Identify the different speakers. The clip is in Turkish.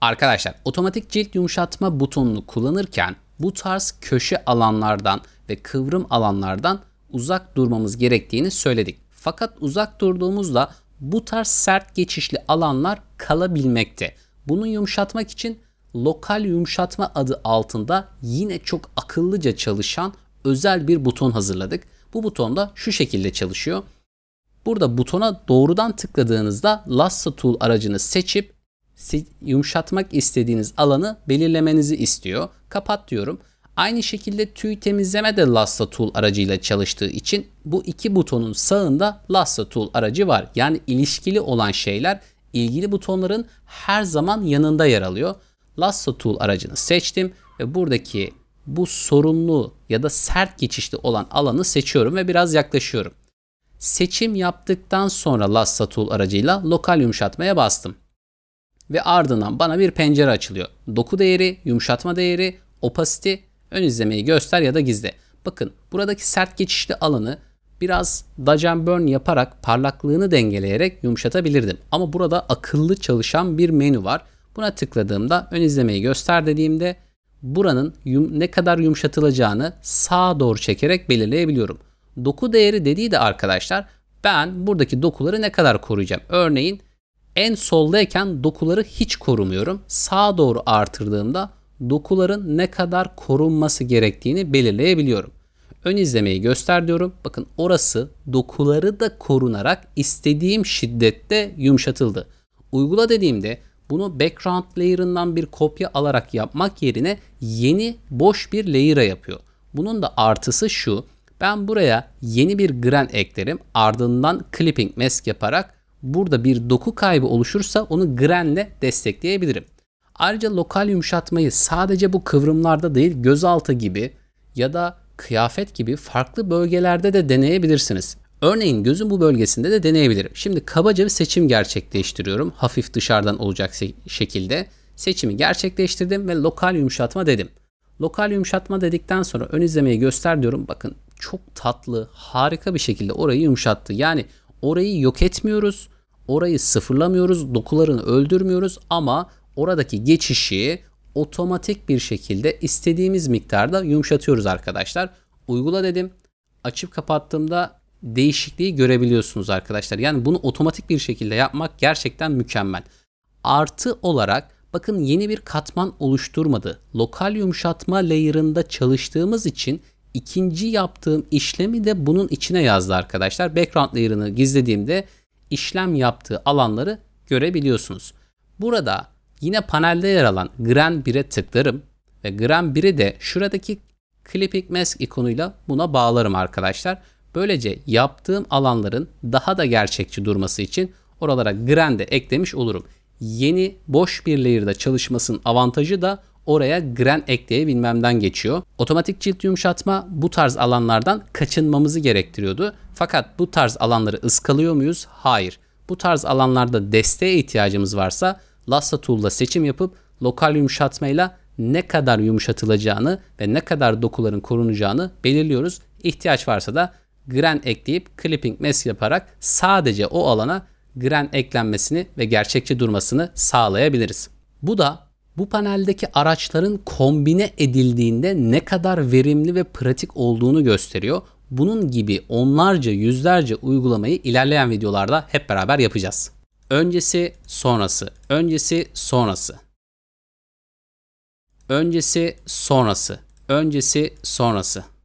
Speaker 1: Arkadaşlar otomatik cilt yumuşatma butonunu kullanırken bu tarz köşe alanlardan ve kıvrım alanlardan uzak durmamız gerektiğini söyledik. Fakat uzak durduğumuzda bu tarz sert geçişli alanlar kalabilmekte. Bunu yumuşatmak için lokal yumuşatma adı altında yine çok akıllıca çalışan özel bir buton hazırladık. Bu buton da şu şekilde çalışıyor. Burada butona doğrudan tıkladığınızda Lasso Tool aracını seçip yumuşatmak istediğiniz alanı belirlemenizi istiyor. Kapat diyorum. Aynı şekilde tüy temizleme de lasso Tool aracıyla çalıştığı için bu iki butonun sağında lasso Tool aracı var. Yani ilişkili olan şeyler ilgili butonların her zaman yanında yer alıyor. Lasso Tool aracını seçtim ve buradaki bu sorunlu ya da sert geçişli olan alanı seçiyorum ve biraz yaklaşıyorum. Seçim yaptıktan sonra Lasso Tool aracıyla lokal yumuşatmaya bastım ve ardından bana bir pencere açılıyor. Doku değeri, yumuşatma değeri, opacity, ön izlemeyi göster ya da gizle. Bakın buradaki sert geçişli alanı biraz dodge and burn yaparak parlaklığını dengeleyerek yumuşatabilirdim. Ama burada akıllı çalışan bir menü var. Buna tıkladığımda ön izlemeyi göster dediğimde buranın yum, ne kadar yumuşatılacağını sağa doğru çekerek belirleyebiliyorum. Doku değeri dediği de arkadaşlar ben buradaki dokuları ne kadar koruyacağım. Örneğin en soldayken dokuları hiç korumuyorum. Sağa doğru artırdığımda dokuların ne kadar korunması gerektiğini belirleyebiliyorum. Ön izlemeyi göster diyorum. Bakın orası dokuları da korunarak istediğim şiddette yumuşatıldı. Uygula dediğimde bunu background layer'ından bir kopya alarak yapmak yerine yeni boş bir layer'a yapıyor. Bunun da artısı şu. Ben buraya yeni bir gren eklerim. Ardından clipping mask yaparak Burada bir doku kaybı oluşursa onu grenle destekleyebilirim. Ayrıca lokal yumuşatmayı sadece bu kıvrımlarda değil gözaltı gibi ya da kıyafet gibi farklı bölgelerde de deneyebilirsiniz. Örneğin gözün bu bölgesinde de deneyebilirim. Şimdi kabaca bir seçim gerçekleştiriyorum. Hafif dışarıdan olacak şekilde seçimi gerçekleştirdim ve lokal yumuşatma dedim. Lokal yumuşatma dedikten sonra ön izlemeyi göster diyorum. Bakın çok tatlı, harika bir şekilde orayı yumuşattı. Yani orayı yok etmiyoruz. Orayı sıfırlamıyoruz, dokularını öldürmüyoruz ama oradaki geçişi otomatik bir şekilde istediğimiz miktarda yumuşatıyoruz arkadaşlar. Uygula dedim. Açıp kapattığımda değişikliği görebiliyorsunuz arkadaşlar. Yani bunu otomatik bir şekilde yapmak gerçekten mükemmel. Artı olarak bakın yeni bir katman oluşturmadı. Lokal yumuşatma layer'ında çalıştığımız için ikinci yaptığım işlemi de bunun içine yazdı arkadaşlar. Background layer'ını gizlediğimde işlem yaptığı alanları görebiliyorsunuz. Burada yine panelde yer alan Gran 1'e tıklarım ve Gran 1'i de şuradaki Clipping Mask ikonuyla buna bağlarım arkadaşlar. Böylece yaptığım alanların daha da gerçekçi durması için oralara Gran eklemiş olurum. Yeni boş bir layer'da çalışmasının avantajı da oraya gren ekleyebilmemden geçiyor. Otomatik cilt yumuşatma bu tarz alanlardan kaçınmamızı gerektiriyordu. Fakat bu tarz alanları ıskalıyor muyuz? Hayır. Bu tarz alanlarda desteğe ihtiyacımız varsa Lassa Tool'da seçim yapıp lokal yumuşatmayla ne kadar yumuşatılacağını ve ne kadar dokuların korunacağını belirliyoruz. İhtiyaç varsa da gren ekleyip clipping mesh yaparak sadece o alana gren eklenmesini ve gerçekçi durmasını sağlayabiliriz. Bu da bu paneldeki araçların kombine edildiğinde ne kadar verimli ve pratik olduğunu gösteriyor. Bunun gibi onlarca yüzlerce uygulamayı ilerleyen videolarda hep beraber yapacağız. Öncesi, sonrası, öncesi, sonrası. Öncesi, sonrası, öncesi, sonrası.